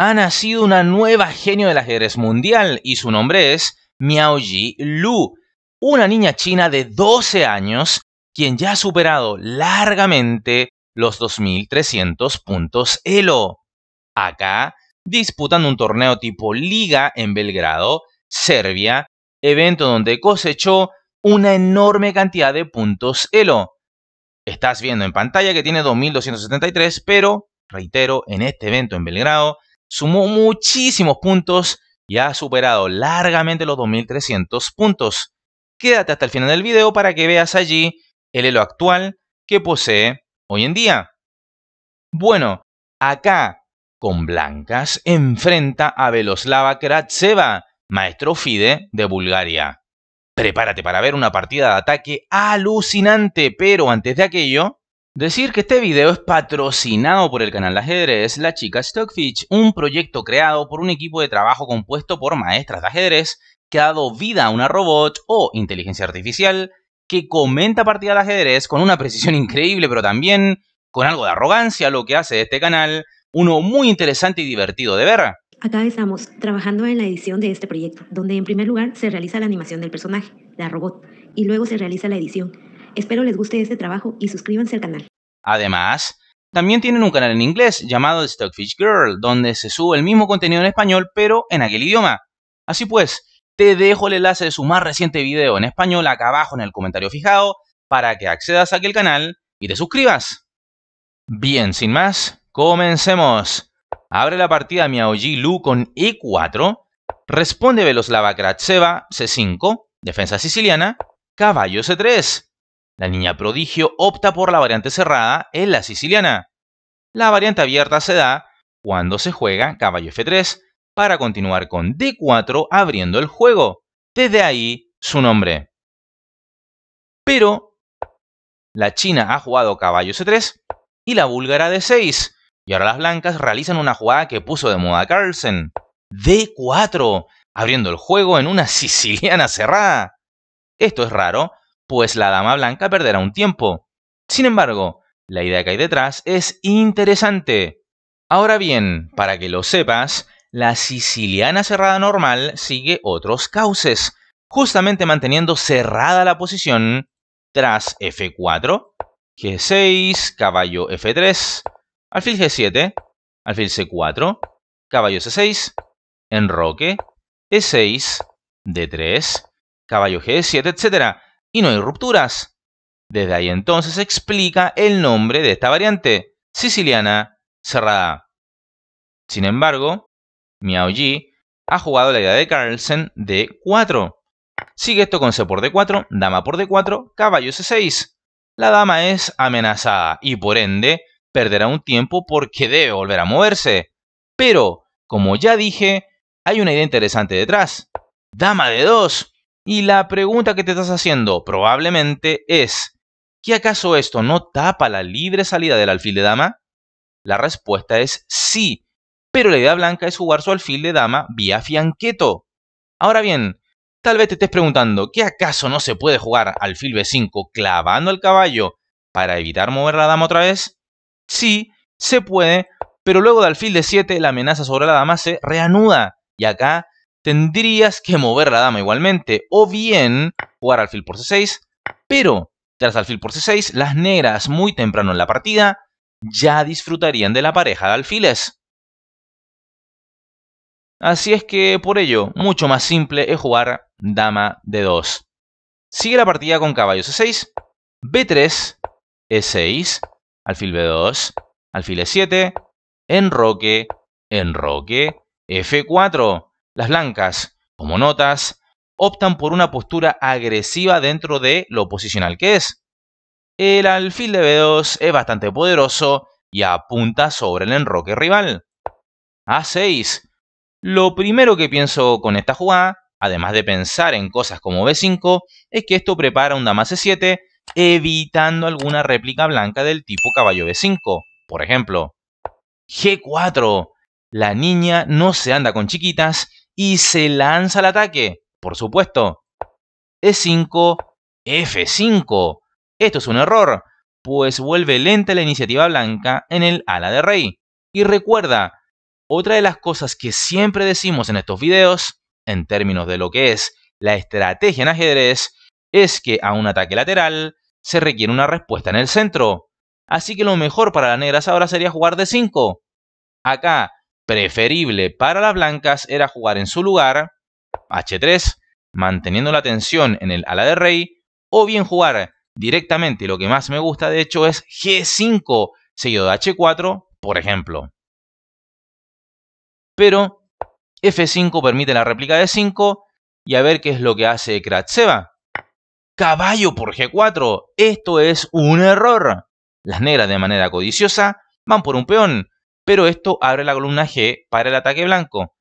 ha nacido una nueva genio del ajedrez mundial y su nombre es Miaoji Lu, una niña china de 12 años quien ya ha superado largamente los 2300 puntos Elo. Acá disputan un torneo tipo liga en Belgrado, Serbia, evento donde cosechó una enorme cantidad de puntos Elo. Estás viendo en pantalla que tiene 2273, pero reitero, en este evento en Belgrado sumó muchísimos puntos y ha superado largamente los 2300 puntos. Quédate hasta el final del video para que veas allí el elo actual que posee hoy en día. Bueno, acá con blancas enfrenta a Veloslava Kratseva, maestro FIDE de Bulgaria. Prepárate para ver una partida de ataque alucinante, pero antes de aquello, Decir que este video es patrocinado por el canal de ajedrez La Chica Stockfish, un proyecto creado por un equipo de trabajo compuesto por maestras de ajedrez que ha dado vida a una robot o inteligencia artificial que comenta partidas de ajedrez con una precisión increíble pero también con algo de arrogancia, lo que hace de este canal uno muy interesante y divertido de ver. Acá estamos trabajando en la edición de este proyecto, donde en primer lugar se realiza la animación del personaje, la robot, y luego se realiza la edición. Espero les guste este trabajo y suscríbanse al canal. Además, también tienen un canal en inglés llamado Stockfish Girl, donde se sube el mismo contenido en español, pero en aquel idioma. Así pues, te dejo el enlace de su más reciente video en español acá abajo en el comentario fijado para que accedas a aquel canal y te suscribas. Bien, sin más, comencemos. Abre la partida Miaoji Lu con E4, responde Veloslava Kratseva C5, defensa siciliana, caballo C3. La niña prodigio opta por la variante cerrada en la siciliana. La variante abierta se da cuando se juega caballo F3 para continuar con D4 abriendo el juego. Desde ahí su nombre. Pero la china ha jugado caballo C3 y la búlgara D6. Y ahora las blancas realizan una jugada que puso de moda Carlsen. D4, abriendo el juego en una siciliana cerrada. Esto es raro, pues la dama blanca perderá un tiempo. Sin embargo, la idea que hay detrás es interesante. Ahora bien, para que lo sepas, la siciliana cerrada normal sigue otros cauces, justamente manteniendo cerrada la posición tras F4, G6, caballo F3, alfil G7, alfil C4, caballo C6, enroque, E6, D3, caballo G7, etc y no hay rupturas. Desde ahí entonces explica el nombre de esta variante, siciliana cerrada. Sin embargo, Miaoji ha jugado la idea de Carlsen de 4. Sigue esto con C por D4, dama por D4, caballo C6. La dama es amenazada y por ende perderá un tiempo porque debe volver a moverse. Pero, como ya dije, hay una idea interesante detrás. Dama de 2. Y la pregunta que te estás haciendo probablemente es, ¿qué acaso esto no tapa la libre salida del alfil de dama? La respuesta es sí, pero la idea blanca es jugar su alfil de dama vía fianqueto. Ahora bien, tal vez te estés preguntando, ¿qué acaso no se puede jugar alfil b5 clavando el caballo para evitar mover la dama otra vez? Sí, se puede, pero luego de alfil de 7 la amenaza sobre la dama se reanuda, y acá tendrías que mover la dama igualmente, o bien jugar alfil por c6, pero tras alfil por c6, las negras muy temprano en la partida ya disfrutarían de la pareja de alfiles. Así es que por ello, mucho más simple es jugar dama de 2 Sigue la partida con caballo c6, b3, e6, alfil b2, alfil e7, enroque, enroque, f4. Las blancas, como notas, optan por una postura agresiva dentro de lo posicional que es. El alfil de B2 es bastante poderoso y apunta sobre el enroque rival. A6. Lo primero que pienso con esta jugada, además de pensar en cosas como B5, es que esto prepara un dama C7 evitando alguna réplica blanca del tipo caballo B5, por ejemplo. G4. La niña no se anda con chiquitas y se lanza el ataque. Por supuesto. E5, F5. Esto es un error, pues vuelve lenta la iniciativa blanca en el ala de rey. Y recuerda, otra de las cosas que siempre decimos en estos videos, en términos de lo que es la estrategia en ajedrez, es que a un ataque lateral se requiere una respuesta en el centro. Así que lo mejor para las negras ahora sería jugar de 5. Acá Preferible para las blancas era jugar en su lugar H3, manteniendo la tensión en el ala de rey, o bien jugar directamente, lo que más me gusta de hecho es G5 seguido de H4, por ejemplo. Pero F5 permite la réplica de 5 y a ver qué es lo que hace Kratseva. Caballo por G4, esto es un error. Las negras de manera codiciosa van por un peón, pero esto abre la columna G para el ataque blanco.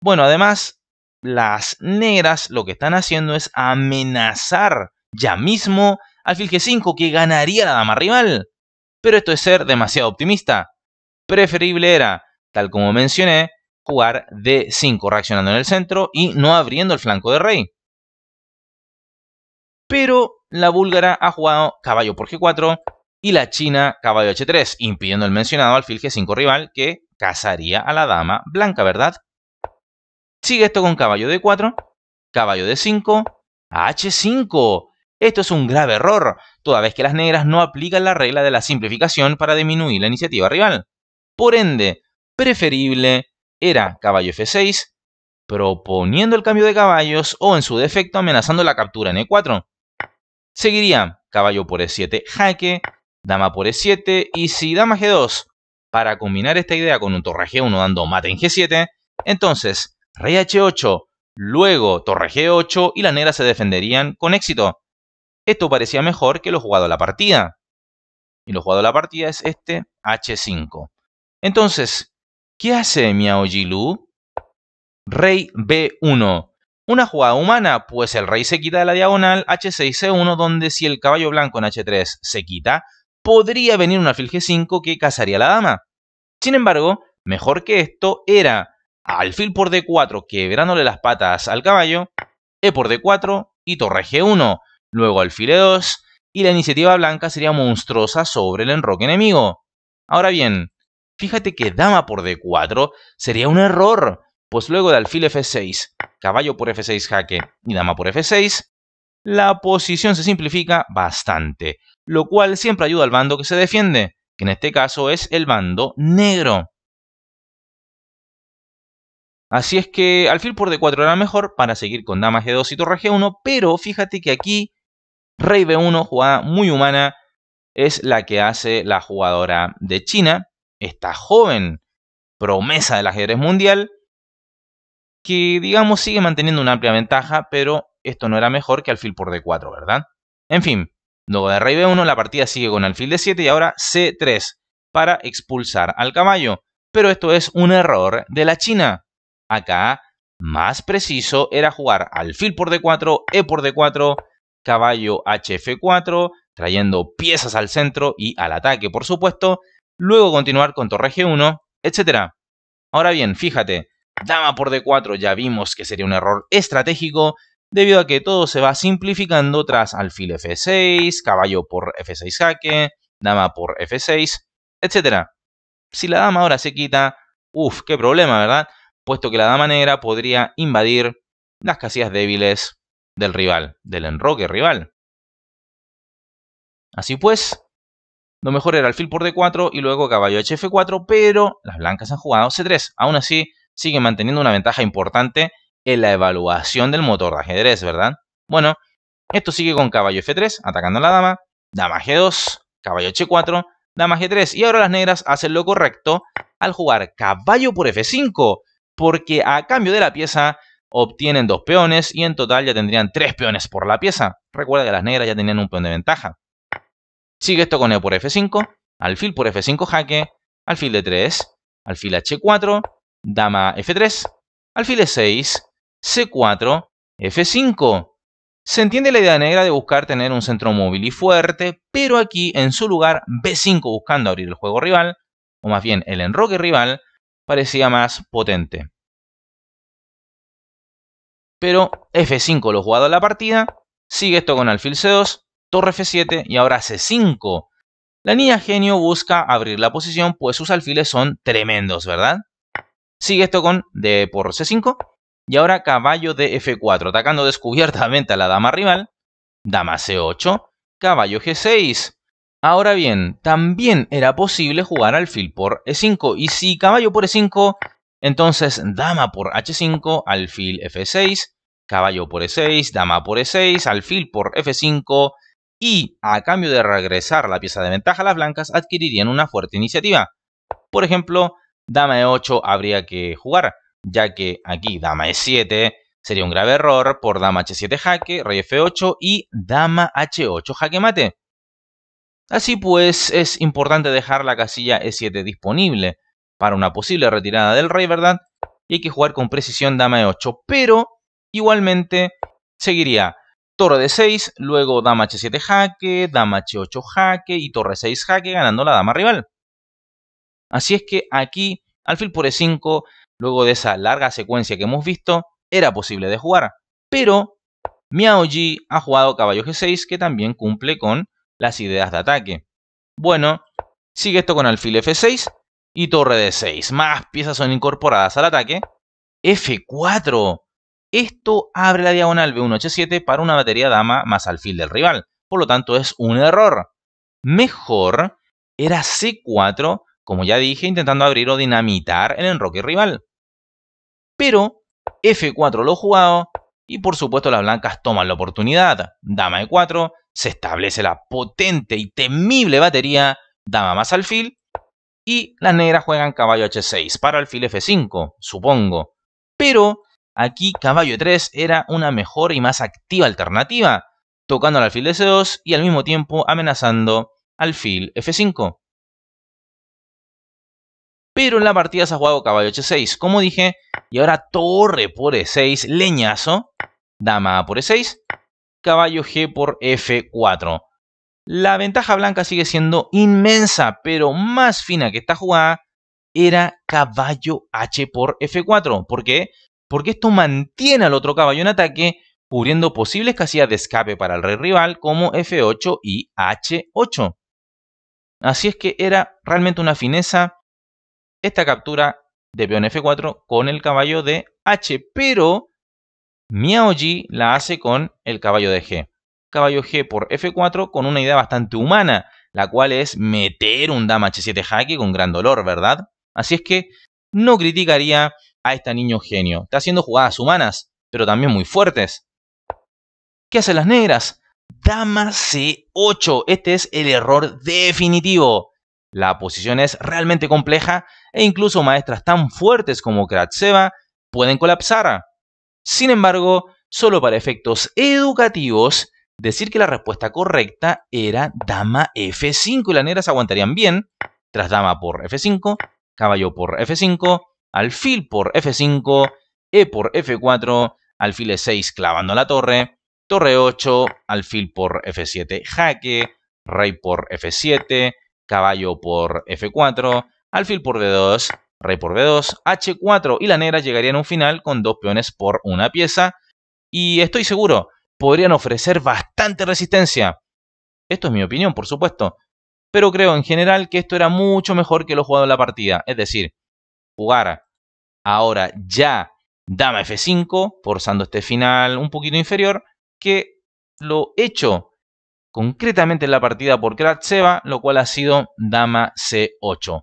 Bueno, además, las negras lo que están haciendo es amenazar ya mismo al fil G5 que ganaría la dama rival. Pero esto es ser demasiado optimista. Preferible era, tal como mencioné, jugar D5 reaccionando en el centro y no abriendo el flanco de rey. Pero la búlgara ha jugado caballo por G4, y la china caballo H3, impidiendo el mencionado alfil G5 rival que cazaría a la dama blanca, ¿verdad? Sigue esto con caballo D4, caballo D5, H5. Esto es un grave error, toda vez que las negras no aplican la regla de la simplificación para disminuir la iniciativa rival. Por ende, preferible era caballo F6, proponiendo el cambio de caballos o en su defecto amenazando la captura en E4. Seguiría caballo por E7 jaque, dama por e7 y si dama g2 para combinar esta idea con un torre g1 dando mate en g7, entonces rey h8, luego torre g8 y la negras se defenderían con éxito. Esto parecía mejor que lo jugado a la partida. Y lo jugado a la partida es este h5. Entonces, ¿qué hace Miao Jilu? Rey b1. Una jugada humana, pues el rey se quita de la diagonal h6, c1, donde si el caballo blanco en h3 se quita, podría venir una alfil G5 que cazaría a la dama. Sin embargo, mejor que esto era alfil por D4 quebrándole las patas al caballo, E por D4 y torre G1, luego alfil E2 y la iniciativa blanca sería monstruosa sobre el enroque enemigo. Ahora bien, fíjate que dama por D4 sería un error, pues luego de alfil F6, caballo por F6 jaque y dama por F6, la posición se simplifica bastante lo cual siempre ayuda al bando que se defiende, que en este caso es el bando negro. Así es que alfil por d4 era mejor para seguir con dama g2 y torre g1, pero fíjate que aquí rey b1, jugada muy humana, es la que hace la jugadora de China, esta joven promesa del ajedrez mundial, que digamos sigue manteniendo una amplia ventaja, pero esto no era mejor que alfil por d4, ¿verdad? En fin, Luego de rey b1 la partida sigue con alfil de 7 y ahora c3 para expulsar al caballo. Pero esto es un error de la China. Acá más preciso era jugar alfil por d4, e por d4, caballo hf4, trayendo piezas al centro y al ataque por supuesto, luego continuar con torre g1, etc. Ahora bien, fíjate, dama por d4 ya vimos que sería un error estratégico, debido a que todo se va simplificando tras alfil f6, caballo por f6 jaque, dama por f6, etc. Si la dama ahora se quita, uff, qué problema, ¿verdad? Puesto que la dama negra podría invadir las casillas débiles del rival, del enroque rival. Así pues, lo mejor era alfil por d4 y luego caballo hf4, pero las blancas han jugado c3. Aún así, siguen manteniendo una ventaja importante en la evaluación del motor de ajedrez, ¿verdad? Bueno, esto sigue con caballo f3, atacando a la dama, dama g2, caballo h4, dama g3. Y ahora las negras hacen lo correcto al jugar caballo por f5, porque a cambio de la pieza obtienen dos peones y en total ya tendrían tres peones por la pieza. Recuerda que las negras ya tenían un peón de ventaja. Sigue esto con e por f5, alfil por f5 jaque, alfil de 3 alfil h4, dama f3, alfil de 6 C4, F5. Se entiende la idea negra de buscar tener un centro móvil y fuerte, pero aquí en su lugar B5 buscando abrir el juego rival, o más bien el enroque rival, parecía más potente. Pero F5 lo jugado la partida, sigue esto con alfil C2, torre F7 y ahora C5. La niña genio busca abrir la posición pues sus alfiles son tremendos, ¿verdad? Sigue esto con D por C5 y ahora caballo de F4, atacando descubiertamente a la dama rival. Dama C8, caballo G6. Ahora bien, también era posible jugar alfil por E5. Y si caballo por E5, entonces dama por H5, alfil F6, caballo por E6, dama por E6, alfil por F5. Y a cambio de regresar la pieza de ventaja, las blancas adquirirían una fuerte iniciativa. Por ejemplo, dama E8 habría que jugar ya que aquí dama e7 sería un grave error por dama h7 jaque, rey f8 y dama h8 jaque mate. Así pues, es importante dejar la casilla e7 disponible para una posible retirada del rey, ¿verdad? Y hay que jugar con precisión dama e8, pero igualmente seguiría torre d 6, luego dama h7 jaque, dama h8 jaque y torre 6 jaque ganando la dama rival. Así es que aquí alfil por e5 luego de esa larga secuencia que hemos visto, era posible de jugar. Pero Miaoji ha jugado caballo g6 que también cumple con las ideas de ataque. Bueno, sigue esto con alfil f6 y torre d6. Más piezas son incorporadas al ataque. f4. Esto abre la diagonal b1h7 para una batería dama más alfil del rival. Por lo tanto, es un error. Mejor era c4, como ya dije, intentando abrir o dinamitar el enroque rival. Pero F4 lo jugado y por supuesto las blancas toman la oportunidad. Dama E4, se establece la potente y temible batería, dama más alfil y las negras juegan caballo H6 para alfil F5, supongo. Pero aquí caballo E3 era una mejor y más activa alternativa, tocando al alfil S2 y al mismo tiempo amenazando alfil F5 pero en la partida se ha jugado caballo h6, como dije, y ahora torre por e6, leñazo, dama por e6, caballo g por f4. La ventaja blanca sigue siendo inmensa, pero más fina que esta jugada era caballo h por f4. ¿Por qué? Porque esto mantiene al otro caballo en ataque, cubriendo posibles casillas de escape para el rey rival como f8 y h8. Así es que era realmente una fineza esta captura de peón F4 con el caballo de H, pero Miao la hace con el caballo de G. Caballo G por F4 con una idea bastante humana, la cual es meter un dama H7 jaque con gran dolor, ¿verdad? Así es que no criticaría a este niño genio. Está haciendo jugadas humanas, pero también muy fuertes. ¿Qué hacen las negras? Dama C8. Este es el error definitivo. La posición es realmente compleja e incluso maestras tan fuertes como Kratseva pueden colapsar. Sin embargo, solo para efectos educativos, decir que la respuesta correcta era dama F5 y las negras aguantarían bien, tras dama por F5, caballo por F5, alfil por F5, E por F4, alfil E6 clavando la torre, torre 8, alfil por F7 jaque, rey por F7, caballo por f4, alfil por d2, rey por b2, h4 y la negra llegarían a un final con dos peones por una pieza y estoy seguro, podrían ofrecer bastante resistencia. Esto es mi opinión, por supuesto, pero creo en general que esto era mucho mejor que lo jugado en la partida, es decir, jugar ahora ya dama f5, forzando este final un poquito inferior, que lo hecho concretamente en la partida por Kratseva, lo cual ha sido dama C8.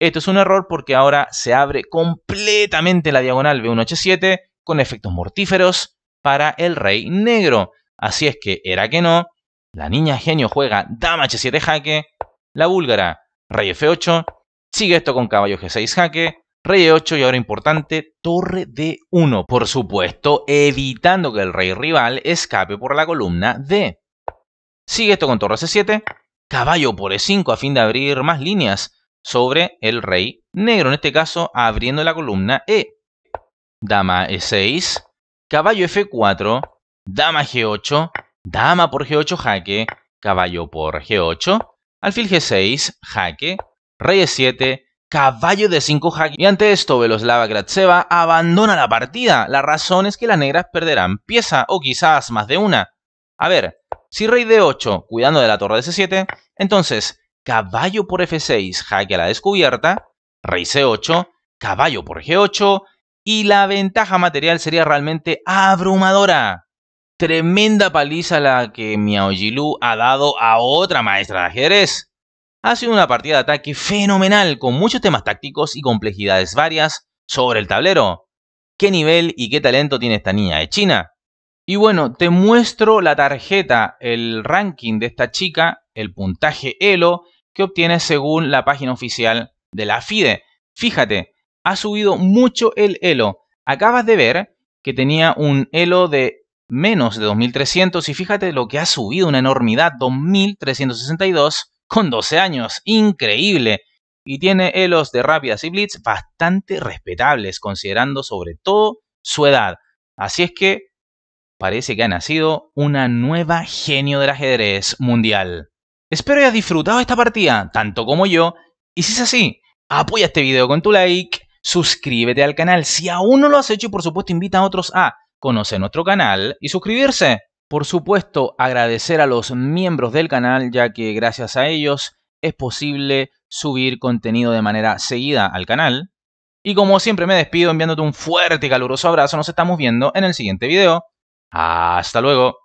Esto es un error porque ahora se abre completamente la diagonal B1H7 con efectos mortíferos para el rey negro. Así es que era que no, la niña genio juega dama H7 jaque, la búlgara rey F8, sigue esto con caballo G6 jaque, rey E8 y ahora importante, torre D1, por supuesto, evitando que el rey rival escape por la columna D. Sigue esto con torre C7, e caballo por E5 a fin de abrir más líneas sobre el rey negro, en este caso abriendo la columna E. Dama E6, caballo F4, dama G8, dama por G8 jaque, caballo por G8, alfil G6 jaque, rey E7, caballo de 5 jaque. Y ante esto, Veloslava Kratseva abandona la partida. La razón es que las negras perderán pieza, o quizás más de una. A ver, si rey d8, cuidando de la torre de c7, entonces caballo por f6, jaque a la descubierta, rey c8, caballo por g8, y la ventaja material sería realmente abrumadora. Tremenda paliza la que Miao ha dado a otra maestra de ajedrez. Ha sido una partida de ataque fenomenal, con muchos temas tácticos y complejidades varias sobre el tablero. ¿Qué nivel y qué talento tiene esta niña de China? Y bueno, te muestro la tarjeta, el ranking de esta chica, el puntaje Elo, que obtiene según la página oficial de la FIDE. Fíjate, ha subido mucho el Elo. Acabas de ver que tenía un Elo de menos de 2300 y fíjate lo que ha subido una enormidad, 2362 con 12 años, increíble. Y tiene Elos de rápidas y blitz bastante respetables considerando sobre todo su edad. Así es que Parece que ha nacido una nueva genio del ajedrez mundial. Espero hayas disfrutado esta partida, tanto como yo, y si es así, apoya este video con tu like, suscríbete al canal si aún no lo has hecho y por supuesto invita a otros a conocer nuestro canal y suscribirse. Por supuesto, agradecer a los miembros del canal, ya que gracias a ellos es posible subir contenido de manera seguida al canal. Y como siempre me despido enviándote un fuerte y caluroso abrazo, nos estamos viendo en el siguiente video. Hasta luego.